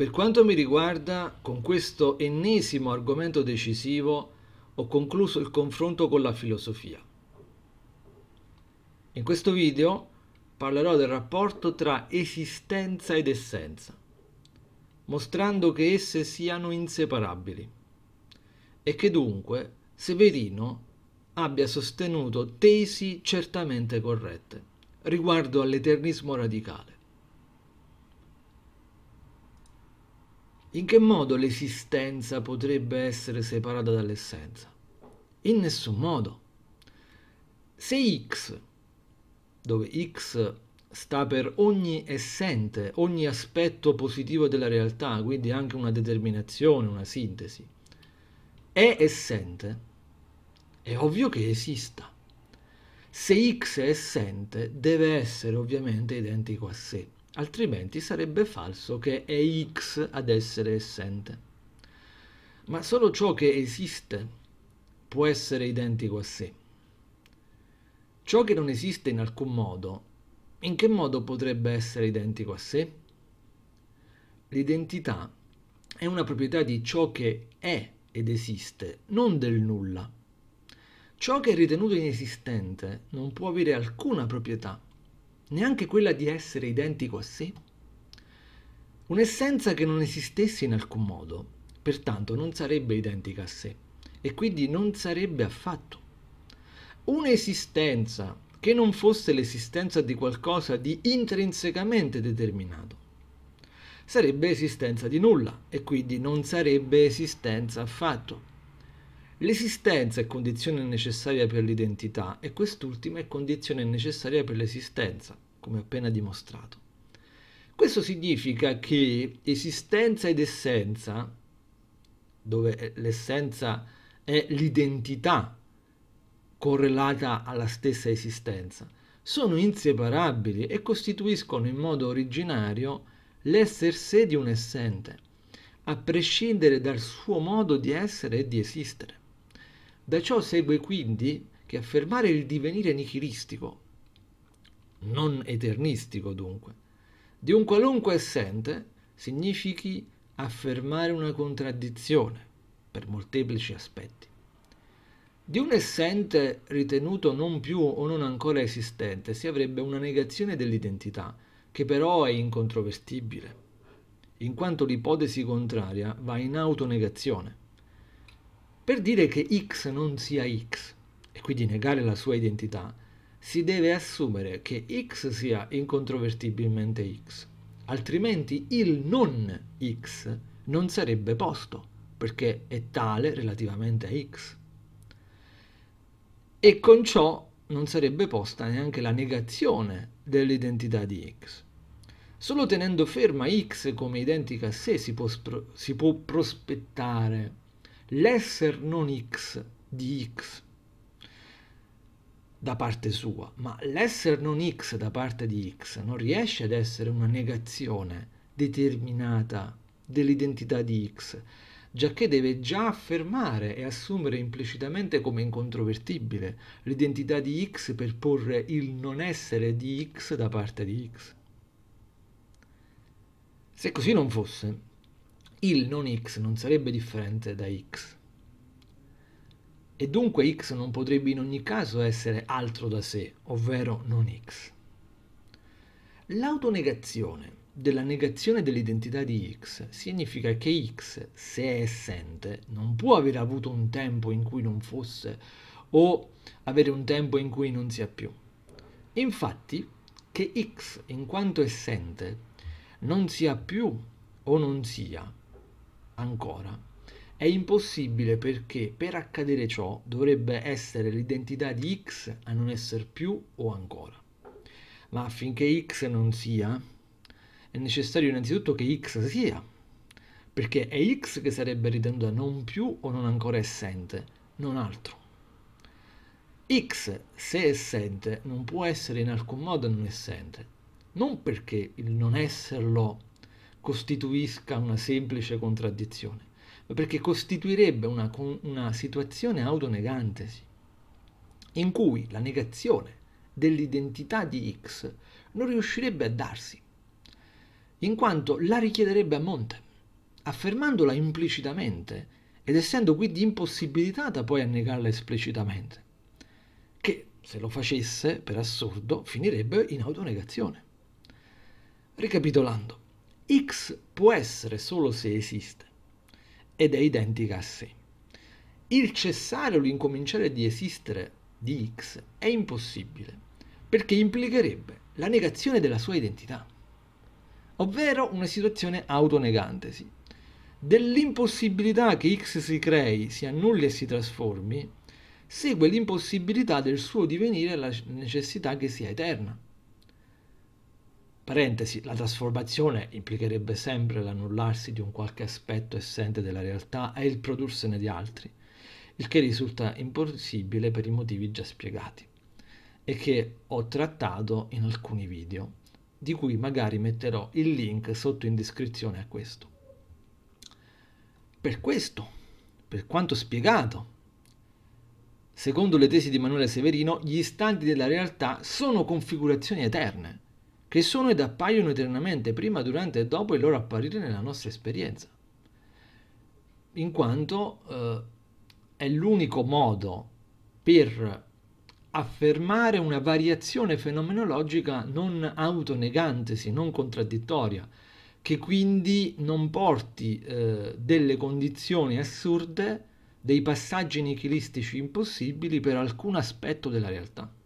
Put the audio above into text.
Per quanto mi riguarda, con questo ennesimo argomento decisivo ho concluso il confronto con la filosofia. In questo video parlerò del rapporto tra esistenza ed essenza, mostrando che esse siano inseparabili e che dunque Severino abbia sostenuto tesi certamente corrette riguardo all'eternismo radicale. In che modo l'esistenza potrebbe essere separata dall'essenza? In nessun modo. Se X, dove X sta per ogni essente, ogni aspetto positivo della realtà, quindi anche una determinazione, una sintesi, è essente, è ovvio che esista. Se X è essente, deve essere ovviamente identico a sé altrimenti sarebbe falso che è x ad essere essente. Ma solo ciò che esiste può essere identico a sé. Ciò che non esiste in alcun modo, in che modo potrebbe essere identico a sé? L'identità è una proprietà di ciò che è ed esiste, non del nulla. Ciò che è ritenuto inesistente non può avere alcuna proprietà neanche quella di essere identico a sé? Un'essenza che non esistesse in alcun modo, pertanto non sarebbe identica a sé e quindi non sarebbe affatto. Un'esistenza che non fosse l'esistenza di qualcosa di intrinsecamente determinato sarebbe esistenza di nulla e quindi non sarebbe esistenza affatto. L'esistenza è condizione necessaria per l'identità e quest'ultima è condizione necessaria per l'esistenza, come appena dimostrato. Questo significa che esistenza ed essenza, dove l'essenza è l'identità correlata alla stessa esistenza, sono inseparabili e costituiscono in modo originario l'essere sé di un essente, a prescindere dal suo modo di essere e di esistere. Da ciò segue quindi che affermare il divenire nichilistico, non eternistico dunque, di un qualunque essente significhi affermare una contraddizione per molteplici aspetti. Di un essente ritenuto non più o non ancora esistente si avrebbe una negazione dell'identità, che però è incontrovestibile, in quanto l'ipotesi contraria va in autonegazione. Per dire che X non sia X, e quindi negare la sua identità, si deve assumere che X sia incontrovertibilmente X, altrimenti il non X non sarebbe posto, perché è tale relativamente a X. E con ciò non sarebbe posta neanche la negazione dell'identità di X. Solo tenendo ferma X come identica a sé si può, si può prospettare l'esser non x di x da parte sua, ma l'esser non x da parte di x non riesce ad essere una negazione determinata dell'identità di x, giacché deve già affermare e assumere implicitamente come incontrovertibile l'identità di x per porre il non essere di x da parte di x. Se così non fosse, il non x non sarebbe differente da x. E dunque x non potrebbe in ogni caso essere altro da sé, ovvero non x. L'autonegazione della negazione dell'identità di x significa che x, se è essente, non può aver avuto un tempo in cui non fosse o avere un tempo in cui non sia più. Infatti, che x, in quanto essente, non sia più o non sia, ancora. È impossibile perché per accadere ciò dovrebbe essere l'identità di x a non essere più o ancora. Ma affinché x non sia, è necessario innanzitutto che x sia, perché è x che sarebbe ritenuta non più o non ancora essente, non altro. x, se essente, non può essere in alcun modo non essente, non perché il non esserlo costituisca una semplice contraddizione, ma perché costituirebbe una, una situazione autonegantesi, in cui la negazione dell'identità di X non riuscirebbe a darsi, in quanto la richiederebbe a monte, affermandola implicitamente ed essendo quindi impossibilitata poi a negarla esplicitamente, che se lo facesse, per assurdo, finirebbe in autonegazione. Ricapitolando, x può essere solo se esiste ed è identica a sé. Il cessare o l'incominciare di esistere di x è impossibile perché implicherebbe la negazione della sua identità, ovvero una situazione autonegantesi. Dell'impossibilità che x si crei, si annulli e si trasformi, segue l'impossibilità del suo divenire alla necessità che sia eterna. Parentesi, la trasformazione implicherebbe sempre l'annullarsi di un qualche aspetto essente della realtà e il prodursene di altri, il che risulta impossibile per i motivi già spiegati e che ho trattato in alcuni video, di cui magari metterò il link sotto in descrizione a questo. Per questo, per quanto spiegato, secondo le tesi di Manuele Severino, gli istanti della realtà sono configurazioni eterne che sono ed appaiono eternamente prima, durante e dopo il loro apparire nella nostra esperienza, in quanto eh, è l'unico modo per affermare una variazione fenomenologica non autonegantesi, non contraddittoria, che quindi non porti eh, delle condizioni assurde, dei passaggi nichilistici impossibili per alcun aspetto della realtà.